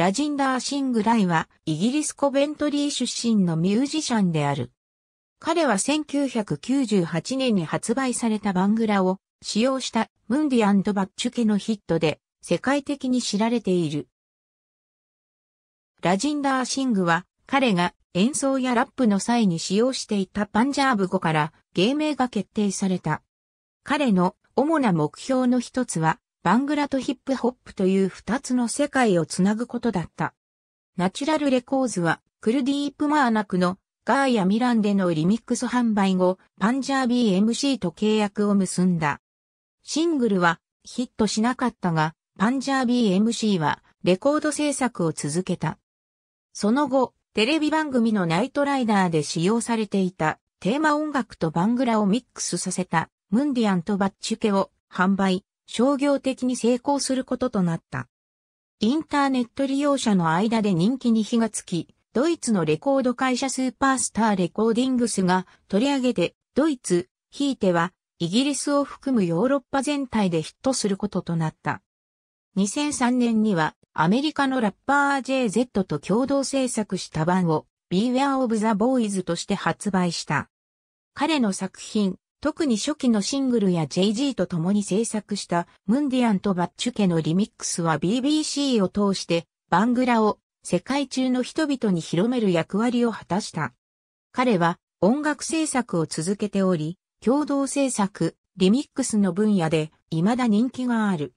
ラジンダー・シング・ライは、イギリスコベントリー出身のミュージシャンである。彼は1998年に発売されたバングラを使用したムンディバッチュ家のヒットで世界的に知られている。ラジンダー・シングは彼が演奏やラップの際に使用していたパンジャーブ語から芸名が決定された。彼の主な目標の一つはバングラとヒップホップという二つの世界をつなぐことだった。ナチュラルレコーズは、クルディープマーナクのガーやミランでのリミックス販売後、パンジャービー MC と契約を結んだ。シングルはヒットしなかったが、パンジャービー MC はレコード制作を続けた。その後、テレビ番組のナイトライダーで使用されていたテーマ音楽とバングラをミックスさせたムンディアンとバッチュケを販売、商業的に成功することとなった。インターネット利用者の間で人気に火がつき、ドイツのレコード会社スーパースターレコーディングスが取り上げて、ドイツ、ひいてはイギリスを含むヨーロッパ全体でヒットすることとなった。2003年にはアメリカのラッパー JZ と共同制作した版を Beware of the Boys として発売した。彼の作品特に初期のシングルや JG と共に制作したムンディアンとバッチュケのリミックスは BBC を通してバングラを世界中の人々に広める役割を果たした。彼は音楽制作を続けており、共同制作、リミックスの分野で未だ人気がある。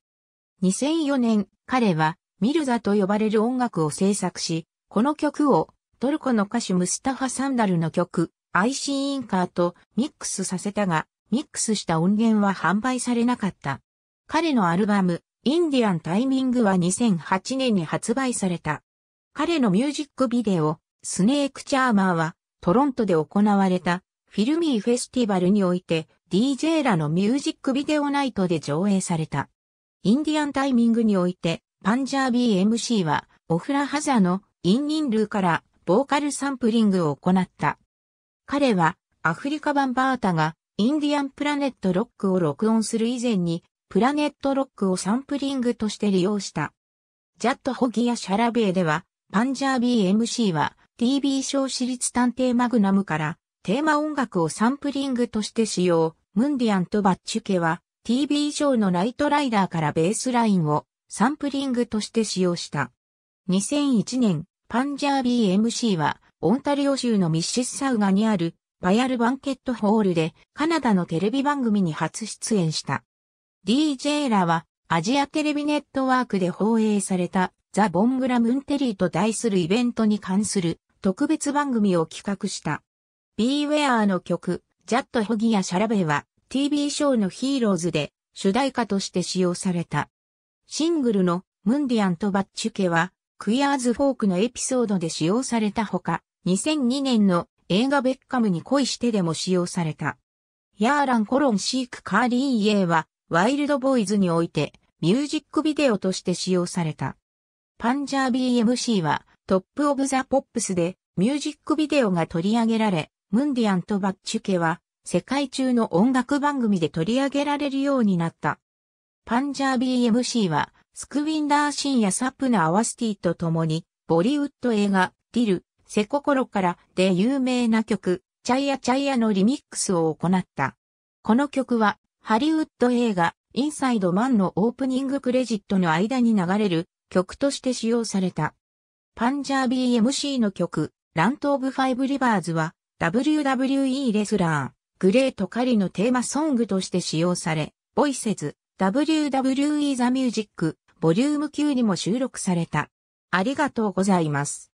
2004年、彼はミルザと呼ばれる音楽を制作し、この曲をトルコの歌手ムスタファ・サンダルの曲、IC インカーとミックスさせたが、ミックスした音源は販売されなかった。彼のアルバム、インディアンタイミングは2008年に発売された。彼のミュージックビデオ、スネークチャーマーは、トロントで行われた、フィルミーフェスティバルにおいて、DJ らのミュージックビデオナイトで上映された。インディアンタイミングにおいて、パンジャービー MC は、オフラハザのインニンルーからボーカルサンプリングを行った。彼はアフリカ版バータがインディアンプラネットロックを録音する以前にプラネットロックをサンプリングとして利用した。ジャット・ホギア・シャラベーではパンジャービー MC は TV 小私立探偵マグナムからテーマ音楽をサンプリングとして使用。ムンディアンとバッチュケは TV 上のナイトライダーからベースラインをサンプリングとして使用した。2001年、パンジャービー MC はオンタリオ州のミッシスサウガにあるバヤルバンケットホールでカナダのテレビ番組に初出演した。DJ らはアジアテレビネットワークで放映されたザ・ボングラムンテリーと題するイベントに関する特別番組を企画した。Beware の曲、ジャット・ホギア・シャラベは TV ショーのヒーローズで主題歌として使用された。シングルのムンディアンとバッチュケはクイアーズフォークのエピソードで使用されたほか、2002年の映画ベッカムに恋してでも使用された。ヤーラン・コロン・シーク・カーリー・イエーは、ワイルドボーイズにおいて、ミュージックビデオとして使用された。パンジャー BMC は、トップ・オブ・ザ・ポップスで、ミュージックビデオが取り上げられ、ムンディアンとバッチュケは、世界中の音楽番組で取り上げられるようになった。パンジャー BMC は、スクウィンダーシンやサップのアワスティと共に、ボリウッド映画、ディル、セココロからで有名な曲、チャイヤチャイヤのリミックスを行った。この曲は、ハリウッド映画、インサイドマンのオープニングクレジットの間に流れる曲として使用された。パンジャー BMC の曲、ラント・オブ・ファイブ・リバーズは、WWE レスラー、グレート・カリのテーマソングとして使用され、ボイセズ、WWE ザ・ミュージック、ボリューム9にも収録された。ありがとうございます。